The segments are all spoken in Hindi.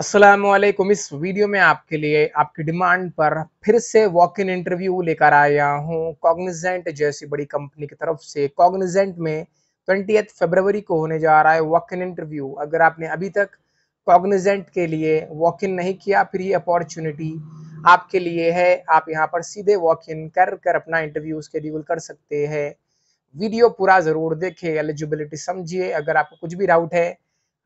असलम इस वीडियो में आपके लिए आपकी डिमांड पर फिर से वॉक इन इंटरव्यू लेकर आया हूँ कॉग्निजेंट जैसी बड़ी कंपनी की तरफ से कॉग्निजेंट में ट्वेंटी फरवरी को होने जा रहा है वॉक इन इंटरव्यू अगर आपने अभी तक कॉग्निजेंट के लिए वॉक इन नहीं किया फिर ये अपॉर्चुनिटी आपके लिए है आप यहाँ पर सीधे वॉक इन कर कर अपना इंटरव्यू स्केड्यूल कर सकते हैं वीडियो पूरा ज़रूर देखे एलिजिबिलिटी समझिए अगर आपको कुछ भी डाउट है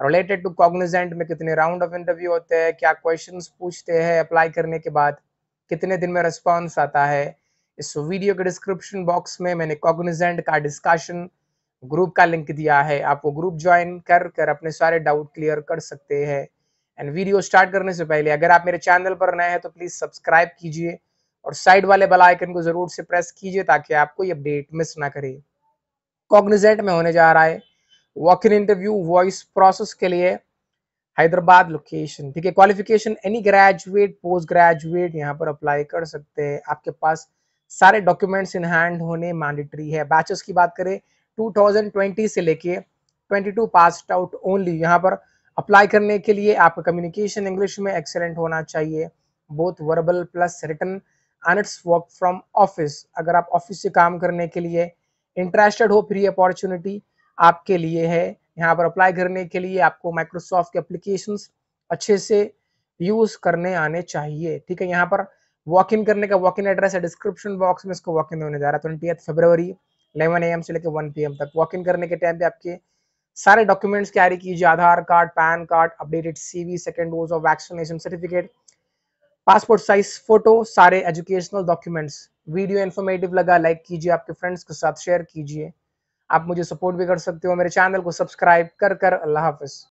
रिलेटेड टू कॉग्निजेंट में कितने राउंड ऑफ इंटरव्यू होते हैं क्या क्वेश्चन पूछते हैं अप्लाई करने के बाद कितने दिन में रिस्पॉन्स आता है इस वीडियो के डिस्क्रिप्शन बॉक्स में मैंने कॉग्निजेंट का डिस्कशन ग्रुप का लिंक दिया है आप वो ग्रुप ज्वाइन कर कर अपने सारे डाउट क्लियर कर सकते हैं एंड वीडियो स्टार्ट करने से पहले अगर आप मेरे चैनल पर नए हैं तो प्लीज़ सब्सक्राइब कीजिए और साइड वाले बेल आइकन को ज़रूर से प्रेस कीजिए ताकि आपको ये अपडेट मिस ना करे कॉग्निजेंट में होने जा रहा है walk in interview voice process के लिए हैदराबाद लोकेशन ठीक है qualification any graduate post graduate यहाँ पर अप्लाई कर सकते हैं आपके पास सारे डॉक्यूमेंट्स इन हैंड होने मैंडेटरी है बैचेस की बात करें 2020 से लेके 22 पासड आउट ओनली यहाँ पर अप्लाई करने के लिए आपका कम्युनिकेशन इंग्लिश में एक्सेलेंट होना चाहिए both verbal plus written and it's work from office अगर आप ऑफिस से काम करने के लिए इंटरेस्टेड हो फ्री अपॉर्चुनिटी आपके लिए है यहाँ पर अप्लाई करने के लिए आपको माइक्रोसॉफ्ट के एप्लीकेशन अच्छे से यूज करने आने चाहिए ठीक है यहाँ पर वॉक इन करने का वॉक इन एड्रेस है डिस्क्रिप्शन बॉक्स में इसको वॉक इन होने जा रहा है ट्वेंटी फेब्रवरी इलेवन एम से लेकर वन पी तक वॉक इन करने के टाइम पे आपके सारे डॉक्यूमेंट्स कैरी कीजिए Aadhaar card PAN card updated CV second dose of vaccination certificate passport size photo सारे एजुकेशनल डॉक्यूमेंट्स वीडियो इन्फॉर्मेटिव लगा लाइक कीजिए आपके फ्रेंड्स के साथ शेयर कीजिए आप मुझे सपोर्ट भी कर सकते हो मेरे चैनल को सब्सक्राइब कर कर अल्लाह हाफिज़